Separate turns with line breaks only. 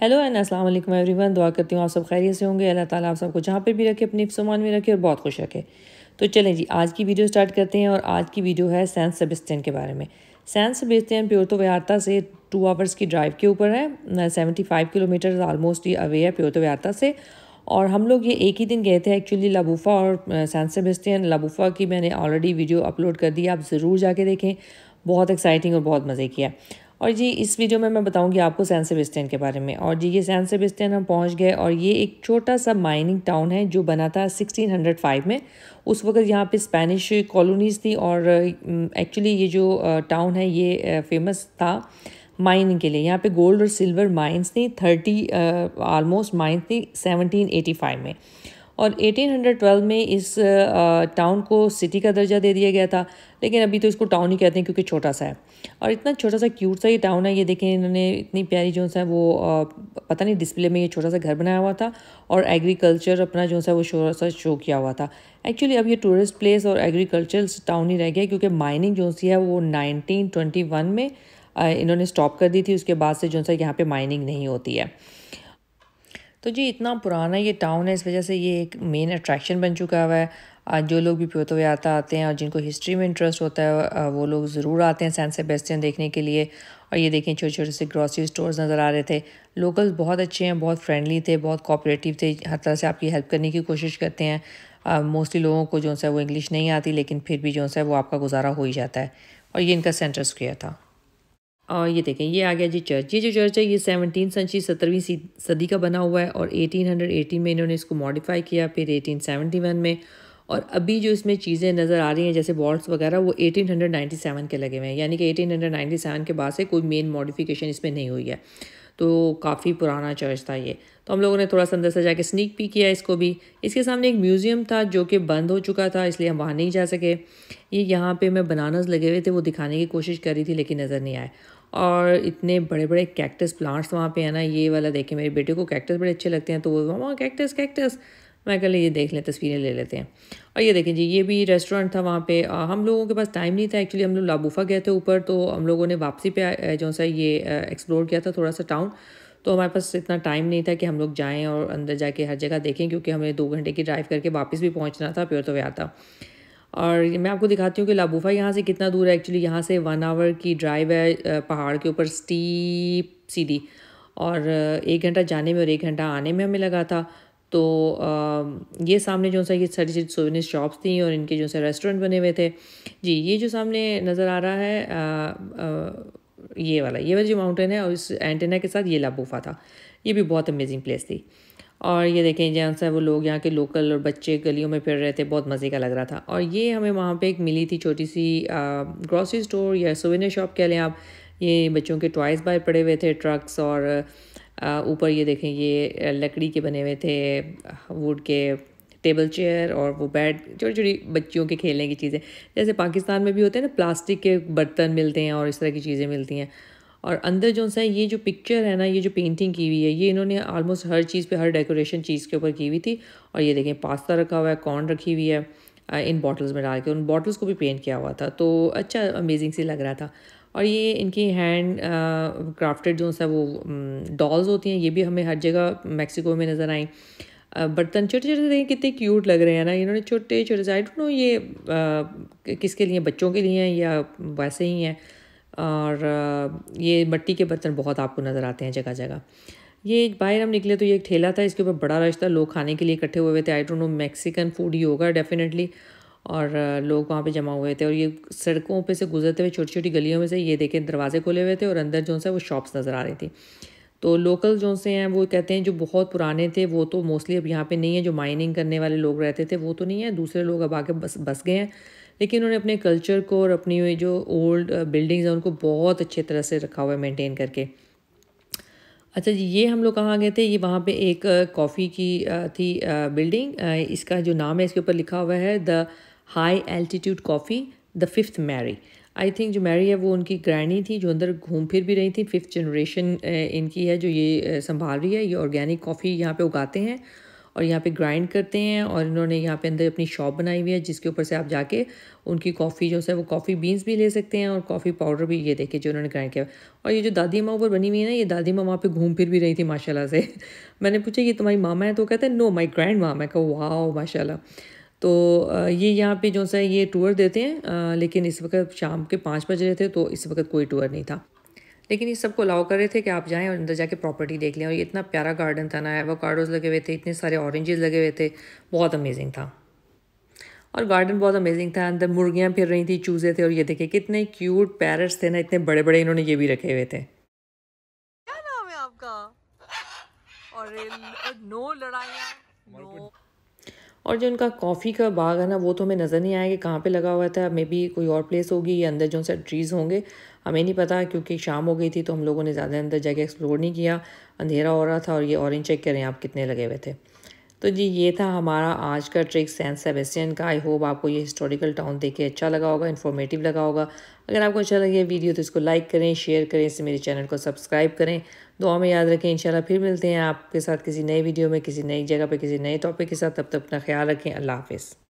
hello and अस्सलाम वालेकुम everyone दुआ करती हूँ आप सब खैरियत से होंगे अल्लाह ताला आप सबको जहाँ पर भी रखे अपने सामान में रखे और बहुत खुश रखे तो चलें जी आज की वीडियो स्टार्ट करते हैं और आज की वीडियो है सैन सेबेस्टियन के बारे में सैन सेबेस्टियन प्योरतो व्यारता से टू आवर्स की ड्राइव के ऊपर है सेवेंटी फाइव किलोमीटर आलमोस्ट ये अवे है प्योरतो व्यारता से और हम लोग ये एक ही दिन गए थे एक्चुअली लाबूफा और सैन सेबेस्टियन लाबूफा की मैंने ऑलरेडी वीडियो अपलोड कर दी आप ज़रूर जाके देखें बहुत एक्साइटिंग और बहुत मज़े किया और जी इस वीडियो में मैं बताऊंगी आपको सैन सेबेस्टियन के बारे में और जी ये सैन सेबेस्टियन हम पहुंच गए और ये एक छोटा सा माइनिंग टाउन है जो बना था 1605 में उस वक्त यहाँ पे स्पेनिश कॉलोनीज़ थी और एक्चुअली ये जो टाउन है ये फेमस था माइनिंग के लिए यहाँ पे गोल्ड और सिल्वर माइंस थी थर्टी आलमोस्ट माइन्स थी सेवनटीन में और 1812 में इस टाउन को सिटी का दर्जा दे दिया गया था लेकिन अभी तो इसको टाउन ही कहते हैं क्योंकि छोटा सा है और इतना छोटा सा क्यूट सा ये टाउन है ये देखें इन्होंने इतनी प्यारी जो सा वो पता नहीं डिस्प्ले में ये छोटा सा घर बनाया हुआ था और एग्रीकल्चर अपना जो सा वो छोटा सा शो किया हुआ था एक्चुअली अब ये टूरिस्ट प्लेस और एग्रीकल्चर टाउन ही रह गया क्योंकि माइनिंग जो सी है वो नाइनटीन में इन्होंने स्टॉप कर दी थी उसके बाद से जो सा यहाँ पर माइनिंग नहीं होती है तो जी इतना पुराना ये टाउन है इस वजह से ये एक मेन अट्रैक्शन बन चुका हुआ है जो लोग भी प्योतो आता आते हैं और जिनको हिस्ट्री में इंटरेस्ट होता है वो लोग ज़रूर आते हैं सैन से बेस्टियन देखने के लिए और ये देखें छोटे छोटे से ग्रॉसरी स्टोर्स नज़र आ रहे थे लोकल्स बहुत अच्छे हैं बहुत फ्रेंडली थे बहुत कोऑपरेटिव थे हर तरह से आपकी हेल्प करने की कोशिश करते हैं मोस्टली लोगों को जो है वो इंग्लिश नहीं आती लेकिन फिर भी जो है वो आपका गुजारा हो ही जाता है और ये इनका सेंटर स्क्वेयर था और ये देखें ये आ गया जी चर्च ये जो चर्च है ये सेवनटीन सेंचुरी सत्रहवीं सदी का बना हुआ है और एटीन हंड्रेड एटीन में इन्होंने इसको मॉडिफाई किया फिर एटीन वन में और अभी जो इसमें चीज़ें नज़र आ रही हैं जैसे बॉल्स वगैरह वो एटीन हंड्रेड नाइन्टी सेवन के लगे हुए हैं यानी कि एटीन हंड्रेड नाइन्टी सेवन के बाद से कोई मेन मॉडिफिकेशन इसमें नहीं हुई है तो काफ़ी पुराना चर्च था ये तो हम लोगों ने थोड़ा सा अंदर से जाके स्नीक भी किया इसको भी इसके सामने एक म्यूज़ियम था जो कि बंद हो चुका था इसलिए हम वहाँ नहीं जा सके ये यहाँ पे मैं बनानास लगे हुए थे वो दिखाने की कोशिश कर रही थी लेकिन नज़र नहीं आए और इतने बड़े बड़े कैक्टस प्लांट्स वहाँ पे है ना ये वाला देखे मेरे बेटे को कैक्टस बड़े अच्छे लगते हैं तो वो वहाँ कैक्टस कैक्टस मैं कल ये देख लें तस्वीरें ले लेते हैं और ये देखें जी ये भी रेस्टोरेंट था वहाँ पे आ, हम लोगों के पास टाइम नहीं था एक्चुअली हम लोग लाबूफा गए थे ऊपर तो हम लोगों ने वापसी पे जो सा ये एक्सप्लोर किया था थोड़ा सा टाउन तो हमारे पास इतना टाइम नहीं था कि हम लोग जाएँ और अंदर जाके हर जगह देखें क्योंकि हमें दो घंटे की ड्राइव करके वापस भी पहुँचना था प्योर तो व्या था और मैं आपको दिखाती हूँ कि लाबूफा यहाँ से कितना दूर है एक्चुअली यहाँ से वन आवर की ड्राइव है पहाड़ के ऊपर स्टीप सीधी और एक घंटा जाने में और एक घंटा आने में हमें लगा था तो ये सामने जो सा ये सारी चीज़ सोवनिस शॉप्स थी और इनके जो सा रेस्टोरेंट बने हुए थे जी ये जो सामने नज़र आ रहा है आ, आ, ये वाला ये वाला जो माउंटेन है और इस एंटेना के साथ ये लाबूफा था ये भी बहुत अमेजिंग प्लेस थी और ये देखें जहाँ से वो लोग यहाँ के लोकल और बच्चे गलियों में फिर रहे थे बहुत मज़े का लग रहा था और ये हमें वहाँ पे एक मिली थी छोटी सी ग्रॉसरी स्टोर या सोवेनर शॉप कह लें आप ये बच्चों के टॉयज़ बाहर पड़े हुए थे ट्रक्स और ऊपर ये देखें ये लकड़ी के बने हुए थे वुड के टेबल चेयर और वो बेड छोटी छोटी बच्चियों के खेलने की चीज़ें जैसे पाकिस्तान में भी होते हैं ना प्लास्टिक के बर्तन मिलते हैं और इस तरह की चीज़ें मिलती हैं और अंदर जो सा ये जो पिक्चर है ना ये जो पेंटिंग की हुई है ये इन्होंने ऑलमोस्ट हर चीज़ पे हर डेकोरेशन चीज़ के ऊपर की हुई थी और ये देखें पास्ता रखा हुआ है कॉर्न रखी हुई है इन बॉटल्स में डाल के उन बॉटल्स को भी पेंट किया हुआ था तो अच्छा अमेजिंग सी लग रहा था और ये इनकी हैंड क्राफ्टेड जो सा वो डॉल्स होती हैं ये भी हमें हर जगह मैक्सिको में नज़र आई बर्तन छोटे छोटे तो देखें कितने क्यूट लग रहे हैं ना इन्होंने छोटे छोटे साइड आई डोंट नो ये आ, किसके लिए बच्चों के लिए हैं या वैसे ही हैं और ये मिट्टी के बर्तन बहुत आपको नज़र आते हैं जगह जगह ये एक बाहर हम निकले तो ये एक ठेला था इसके ऊपर बड़ा रश था लोग खाने के लिए इकट्ठे हुए हुए थे I don't know Mexican food ही होगा डेफिनेटली और लोग वहाँ पे जमा हुए थे और ये सड़कों पे से गुजरते हुए छोटी छोटी गलियों में से ये देखें दरवाजे खोले हुए थे और अंदर जो है वो शॉप्स नज़र आ रही थी तो लोकल जो से हैं वो कहते हैं जो बहुत पुराने थे वो तो मोस्टली अब यहाँ पर नहीं है जो माइनिंग करने वाले लोग रहते थे वो तो नहीं है दूसरे लोग अब आके बस बस गए हैं लेकिन उन्होंने अपने कल्चर को और अपनी जो ओल्ड बिल्डिंग्स uh, हैं उनको बहुत अच्छे तरह से रखा हुआ है मेंटेन करके अच्छा जी ये हम लोग कहाँ गए थे ये वहाँ पे एक कॉफ़ी uh, की uh, थी बिल्डिंग इसका जो नाम है इसके ऊपर लिखा हुआ है the high altitude coffee the fifth Mary I think जो मैरी है वो उनकी ग्रैनी थी जो अंदर घूम फिर भी रही थी फिफ्थ जनरेशन इनकी है जो ये संभाल रही है ये ऑर्गेनिक कॉफ़ी यहाँ पे उगाते हैं और यहाँ पे ग्राइंड करते हैं और इन्होंने यहाँ पे अंदर अपनी शॉप बनाई हुई है जिसके ऊपर से आप जाके उनकी कॉफ़ी जो है वो कॉफ़ी बीन्स भी ले सकते हैं और कॉफ़ी पाउडर भी ये देखिए जो उन्होंने ग्राइंड किया और ये जो दादी माँ ऊपर बनी हुई है ना ये दादी माँ वहाँ पर घूम फिर भी रही थी माशाला से मैंने पूछा ये तुम्हारी मामा है तो कहते हैं नो माई ग्रैंड मामा है कहो वाह माशाला तो ये यहाँ पे जो सा ये टूर देते हैं लेकिन इस वक्त शाम के पाँच बज रहे थे तो इस वक्त कोई टूर नहीं था लेकिन ये सबको अलाउ कर रहे थे कि आप जाएँ और अंदर जाके प्रॉपर्टी देख लें और ये इतना प्यारा गार्डन था ना एवोकाडोज लगे हुए थे इतने सारे ऑरेंजेस लगे हुए थे बहुत अमेजिंग था और गार्डन बहुत अमेजिंग था अंदर मुर्गियाँ फिर रही थी चूज़े थे और ये देखे कितने क्यूट पैरट्स थे ना इतने बड़े बड़े इन्होंने ये भी रखे हुए थे क्या नाम है आपका और नो लड़ाइयाँ और जो इनका कॉफ़ी का बाग है ना वो तो हमें नज़र नहीं आया कि कहाँ पे लगा हुआ था मे बी कोई और प्लेस होगी या अंदर जो सा ट्रीज़ होंगे हमें नहीं पता क्योंकि शाम हो गई थी तो हम लोगों ने ज़्यादा अंदर जाके एक्सप्लोर नहीं किया अंधेरा हो रहा था और ये ऑरेंज चेक करें आप कितने लगे हुए थे तो जी ये था हमारा आज का ट्रिक सेंट सेबेस्टियन का आई होप आपको ये हिस्टोरिकल टाउन देख के अच्छा लगा होगा इन्फॉर्मेटिव लगा होगा अगर आपको अच्छा लगे वीडियो तो इसको लाइक करें शेयर करें इससे मेरे चैनल को सब्सक्राइब करें दुआ में याद रखें इंशाल्लाह फिर मिलते हैं आपके साथ किसी नए वीडियो में किसी नई जगह पर किसी नए टॉपिक के साथ तब तक अपना ख्याल रखें अल्लाह हाफिज़